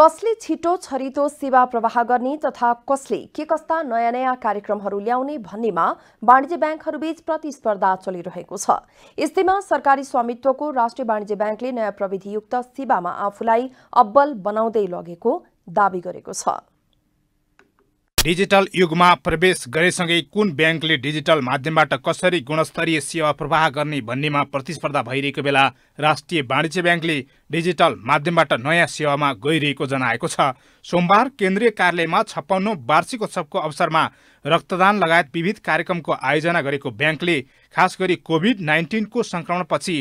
कसले छिटो छरितो सेवा प्रवाह गर्ने तथा कसले के कस्ता नयाँ नयाँ कार्यक्रमहरू ल्याउने भन्नेमा वाणिज्य ब्याङ्कहरूबीच प्रतिस्पर्धा चलिरहेको छ यस्तैमा सरकारी स्वामित्वको राष्ट्रिय वाणिज्य ब्याङ्कले नयाँ प्रविधियुक्त सेवामा आफूलाई अब्बल बनाउँदै लगेको दावी गरेको छ डिजिटल युगमा प्रवेश गरेसँगै कुन ब्याङ्कले डिजिटल माध्यमबाट कसरी गुणस्तरीय सेवा प्रवाह गर्ने भन्नेमा प्रतिस्पर्धा भइरहेको बेला राष्ट्रिय वाणिज्य ब्याङ्कले डिजिटल माध्यमबाट नयाँ सेवामा गइरहेको जनाएको छ सोमबार केन्द्रीय कार्यालयमा छप्पन्नौ वार्षिकोत्सवको अवसरमा रक्तदान लगायत विविध कार्यक्रमको आयोजना गरेको ब्याङ्कले खास गरी कोभिड नाइन्टिनको सङ्क्रमणपछि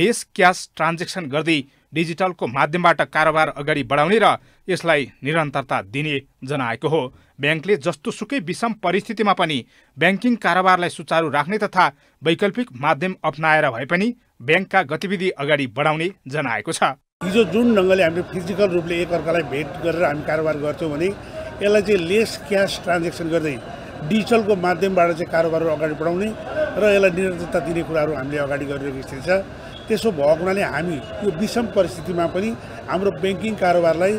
लेस क्यास ट्रान्जेक्सन गर्दै डिजिटलको माध्यमबाट कारोबार अगाडि बढाउने र यसलाई निरन्तरता दिने जनाएको हो ब्याङ्कले सुकै विषम परिस्थितिमा पनि ब्याङ्किङ कारोबारलाई सुचारू राख्ने तथा वैकल्पिक माध्यम अप्नाएर भए पनि ब्याङ्कका गतिविधि अगाडि बढाउने जनाएको छ हिजो जुन ढङ्गले हामीले फिजिकल रूपले एकअर्कालाई भेट गरेर हामी कारोबार गर्थ्यौँ भने यसलाई चाहिँ लेस क्यास ट्रान्जेक्सन गर्दै डिजिटलको माध्यमबाट चाहिँ कारोबारहरू अगाडि बढाउने र यसलाई निरन्तरता दिने कुराहरू हामीले अगाडि गरिरहेको स्थिति छ त्यसो भएको हुनाले हामी यो विषम परिस्थितिमा पनि हाम्रो ब्याङ्किङ कारोबारलाई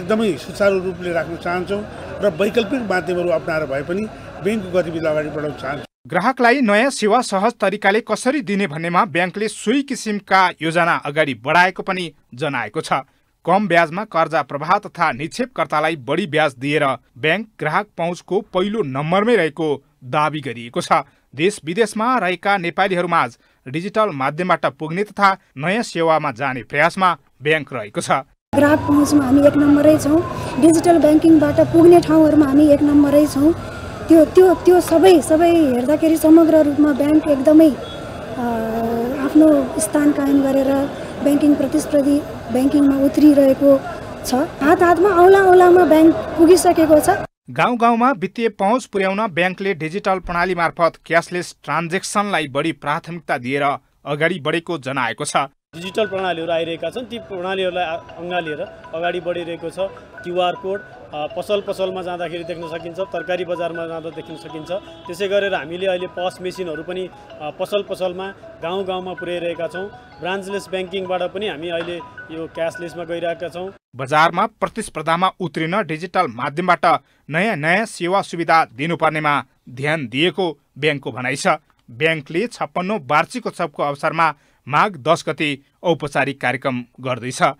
एकदमै सुचारु रूपले राख्न चाहन्छौँ र वैकल्पिक माध्यमहरू अप्नाएर भए पनि ब्याङ्कको गतिविधि अगाडि बढाउन चाहन्छौँ ग्राहकलाई नयाँ सेवा सहज तरिकाले कसरी दिने भन्नेमा ब्याङ्कले सोही किसिमका योजना अगाडि बढाएको पनि जनाएको छ कम ब्याजमा कर्जा प्रवाह तथा निक्षेपकर्तालाई बढी ब्याज दिएर ब्याङ्क ग्राहक पहुँचको पहिलो नम्बरमै रहेको दावी गरिएको छ देश विदेशमा रहेका नेपालीहरूमाझ डिजिटल माध्यमबाट पुग्ने तथा नयाँ सेवामा जाने प्रयासमा ब्याङ्क रहेको छ ग्राहक पहुँचमा हामी एक नम्बरै छौँ डिजिटल ब्याङ्किङबाट पुग्ने ठाउँहरूमा हामी एक नम्बरै छौँ त्यो त्यो त्यो सबै सबै हेर्दाखेरि समग्र रूपमा ब्याङ्क एकदमै आफ्नो स्थान कायम गरेर ब्याङ्किङ प्रतिस्पर्धी ब्याङ्किङमा उत्रिरहेको छ हात हातमा औला औलामा ब्याङ्क पुगिसकेको छ गाउँ गाउँमा वित्तीय पहुँच पुर्याउन ब्याङ्कले डिजिटल प्रणाली मार्फत क्यासलेस ट्रान्जेक्सनलाई बढी प्राथमिकता दिएर अगाडि बढेको जनाएको छ डिजिटल प्रणालीहरू आइरहेका छन् ती प्रणालीहरूलाई अँगालिएर अगाडि बढिरहेको छ क्युआर कोड पसल पसलमा जाँदाखेरि देख्न सकिन्छ तरकारी बजारमा जाँदा देख्न सकिन्छ त्यसै गरेर हामीले अहिले पस मेसिनहरू पनि पसल पसलमा गाउँ गाउँमा पुर्याइरहेका छौँ ब्रान्चलेस ब्याङ्किङबाट पनि हामी अहिले यो क्यासलेसमा गइरहेका छौँ बजारमा प्रतिस्पर्धामा उत्रिन डिजिटल माध्यमबाट नयाँ नयाँ सेवा सुविधा दिनुपर्नेमा ध्यान दिएको ब्याङ्कको भनाइ छ ब्याङ्कले छप्पन्नौ वार्षिकोत्सवको अवसरमा माघ दस गते औपचारिक कार्यक्रम गर्दैछ